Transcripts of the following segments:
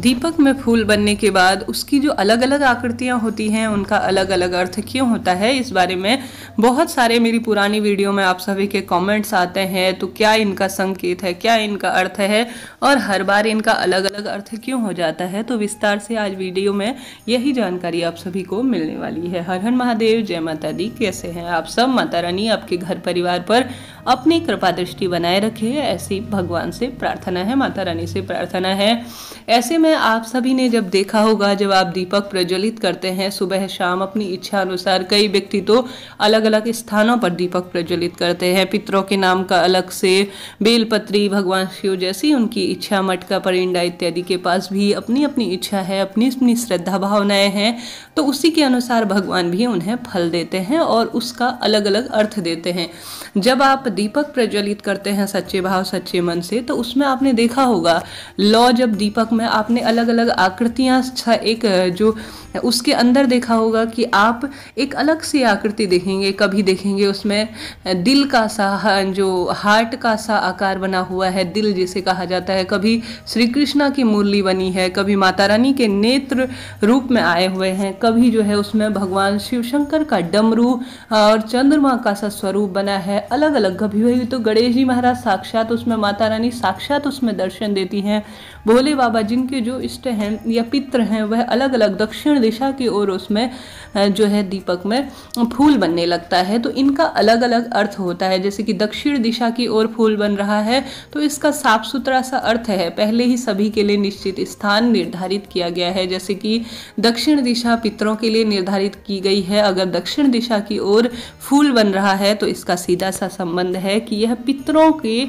दीपक में फूल बनने के बाद उसकी जो अलग अलग आकृतियाँ होती हैं उनका अलग अलग अर्थ क्यों होता है इस बारे में बहुत सारे मेरी पुरानी वीडियो में आप सभी के कमेंट्स आते हैं तो क्या इनका संकेत है क्या इनका अर्थ है और हर बार इनका अलग अलग अर्थ क्यों हो जाता है तो विस्तार से आज वीडियो में यही जानकारी आप सभी को मिलने वाली है हर हर महादेव जय माता दी कैसे हैं आप सब माता रानी आपके घर परिवार पर अपनी कृपा दृष्टि बनाए रखे ऐसी भगवान से प्रार्थना है माता रानी से प्रार्थना है ऐसे में आप सभी ने जब देखा होगा जब आप दीपक प्रज्वलित करते हैं सुबह शाम अपनी इच्छा अनुसार कई व्यक्ति तो अलग अलग स्थानों पर दीपक प्रज्वलित करते हैं पितरों के नाम का अलग से बेलपत्री भगवान शिव जैसी उनकी इच्छा मटका परिंडा इत्यादि के पास भी अपनी अपनी इच्छा है अपनी अपनी श्रद्धा भावनाएं हैं तो उसी के अनुसार भगवान भी उन्हें फल देते हैं और उसका अलग अलग अर्थ देते हैं जब आप दीपक प्रज्वलित करते हैं सच्चे भाव सच्चे मन से तो उसमें आपने देखा होगा लौ जब दीपक में आपने अलग अलग आकृतियाँ एक जो उसके अंदर देखा होगा कि आप एक अलग सी आकृति देखेंगे कभी देखेंगे उसमें दिल का सा जो हार्ट का सा आकार बना हुआ है दिल जिसे कहा जाता है कभी श्री कृष्णा की मुरली बनी है कभी माता रानी के नेत्र रूप में आए हुए हैं कभी जो है उसमें भगवान शिव शंकर का डमरू और चंद्रमा का सा स्वरूप बना है अलग अलग कभी वही तो गणेश जी महाराज साक्षात उसमें माता रानी साक्षात उसमें दर्शन देती हैं भोले बाबा जिनके जो इष्ट हैं या पित्र हैं वह अलग अलग दक्षिण दिशा की ओर उसमें जो है दीपक में फूल बनने लगता है तो इनका अलग अलग अर्थ होता है जैसे कि दक्षिण दिशा की ओर फूल बन रहा है तो इसका साफ सुथरा सा अर्थ है पहले ही सभी के लिए निश्चित स्थान निर्धारित किया गया है जैसे कि दक्षिण दिशा पितरों के लिए निर्धारित की गई है अगर दक्षिण दिशा की ओर फूल बन रहा है तो इसका सीधा सा संबंध है कि यह पितरों के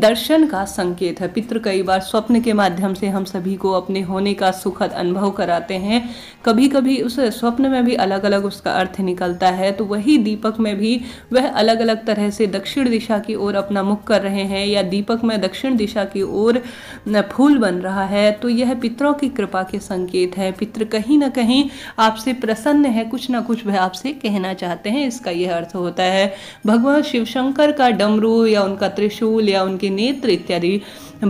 दर्शन का संकेत है पितृ कई बार स्वप्न के माध्यम माध्यम से हम सभी को अपने होने का सुखद अनुभव कराते हैं कभी कभी उस स्वप्न में भी अलग अलग उसका अर्थ निकलता है तो वही दीपक में भी वह अलग अलग तरह से दक्षिण दिशा की ओर अपना मुख कर रहे हैं या दीपक में दक्षिण दिशा की ओर फूल बन रहा है तो यह पितरों की कृपा के संकेत है पितृ कहीं ना कहीं आपसे प्रसन्न है कुछ ना कुछ वह आपसे कहना चाहते हैं इसका यह अर्थ होता है भगवान शिव शंकर का डमरू या उनका त्रिशूल या उनके नेत्र इत्यादि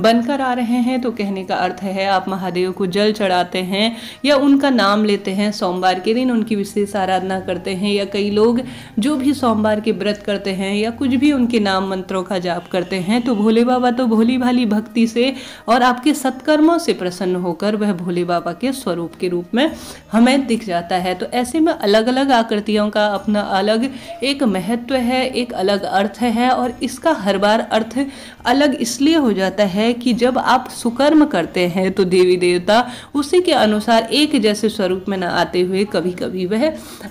बनकर आ रहे हैं तो कहने का अर्थ है आप महादेव को जल चढ़ाते हैं या उनका नाम लेते हैं सोमवार के दिन उनकी विशेष आराधना करते हैं या कई लोग जो भी सोमवार के व्रत करते हैं या कुछ भी उनके नाम मंत्रों का जाप करते हैं तो भोले बाबा तो भोली भाली भक्ति से और आपके सत्कर्मों से प्रसन्न होकर वह भोले बाबा के स्वरूप के रूप में हमें दिख जाता है तो ऐसे में अलग अलग आकृतियों का अपना अलग एक महत्व है एक अलग अर्थ है और इसका हर बार अर्थ अलग इसलिए हो जाता है है कि जब आप सुकर्म करते हैं तो देवी देवता उसी के अनुसार एक जैसे स्वरूप में न आते हुए कभी कभी वह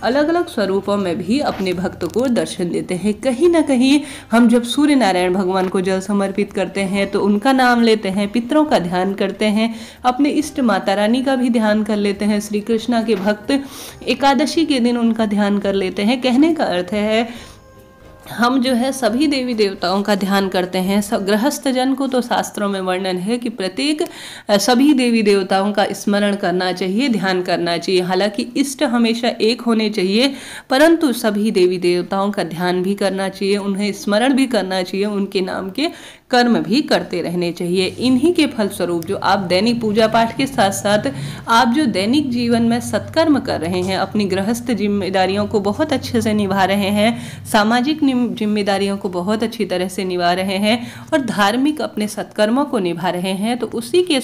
अलग अलग स्वरूपों में भी अपने भक्त को दर्शन देते हैं कहीं ना कहीं हम जब सूर्य नारायण भगवान को जल समर्पित करते हैं तो उनका नाम लेते हैं पितरों का ध्यान करते हैं अपने इष्ट माता रानी का भी ध्यान कर लेते हैं श्री कृष्णा के भक्त एकादशी के दिन उनका ध्यान कर लेते हैं कहने का अर्थ है हम जो है सभी देवी देवताओं का ध्यान करते हैं गृहस्थ जन को तो शास्त्रों में वर्णन है कि प्रत्येक सभी देवी देवताओं का स्मरण करना चाहिए ध्यान करना चाहिए हालांकि इष्ट हमेशा एक होने चाहिए परंतु सभी देवी देवताओं का ध्यान भी करना चाहिए उन्हें स्मरण भी करना चाहिए उनके नाम के कर्म भी करते रहने चाहिए इन्हीं के फलस्वरूप जो आप दैनिक पूजा पाठ के साथ साथ आप जो दैनिक जीवन में सत्कर्म कर रहे हैं अपनी गृहस्थ जिम्मेदारियों को बहुत अच्छे से निभा रहे हैं सामाजिक जिम्मेदारियों को बहुत अच्छी तरह से निभा रहे हैं और धार्मिक अपने सत्कर्मों को निभा रहे हैं तो उसी के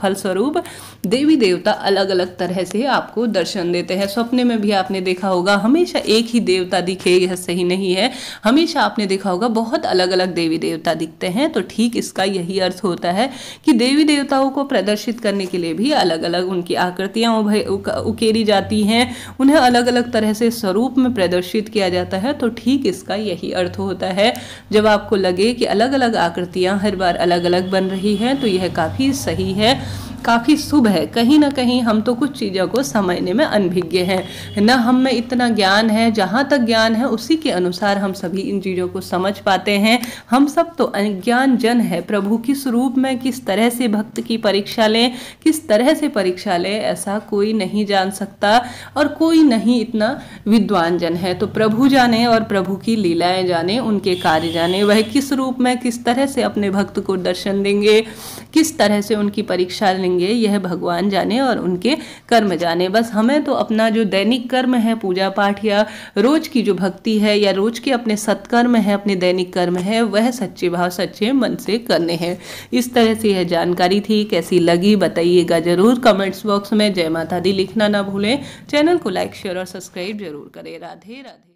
फलस्वरूप देवी देवता अलग अलग तरह से आपको दर्शन देते हैं सपने में भी आपने देखा होगा हमेशा एक ही देवता दिखे यह सही नहीं है हमेशा आपने देखा होगा बहुत अलग अलग देवी देवता दिखते हैं तो ठीक इसका यही अर्थ होता है कि देवी देवताओं को प्रदर्शित करने के लिए भी अलग अलग उनकी आकृतियां उकेरी जाती हैं उन्हें अलग अलग तरह से स्वरूप में प्रदर्शित किया जाता है तो ठीक इसका यही अर्थ होता है जब आपको लगे कि अलग अलग आकृतियाँ हर बार अलग अलग बन रही हैं तो यह काफ़ी सही है काफ़ी शुभ है कहीं ना कहीं हम तो कुछ चीज़ों को समझने में अनभिज्ञ हैं न हम में इतना ज्ञान है जहाँ तक ज्ञान है उसी के अनुसार हम सभी इन चीज़ों को समझ पाते हैं हम सब तो अज्ञान जन है प्रभु किस रूप में किस तरह से भक्त की परीक्षा लें किस तरह से परीक्षा लें ऐसा कोई नहीं जान सकता और कोई नहीं इतना विद्वान जन है तो प्रभु जाने और प्रभु की लीलाएं जाने उनके कार्य जाने वह किस रूप में किस तरह से अपने भक्त को दर्शन देंगे किस तरह से उनकी परीक्षा लेंगे होंगे यह भगवान जाने और उनके कर्म जाने बस हमें तो अपना जो दैनिक कर्म है पूजा पाठ या रोज की जो भक्ति है या रोज के अपने सत्कर्म है अपने दैनिक कर्म है वह सच्चे भाव सच्चे मन से करने हैं इस तरह से यह जानकारी थी कैसी लगी बताइएगा जरूर कमेंट्स बॉक्स में जय माता दी लिखना ना भूलें चैनल को लाइक शेयर और सब्सक्राइब जरूर करें राधे राधे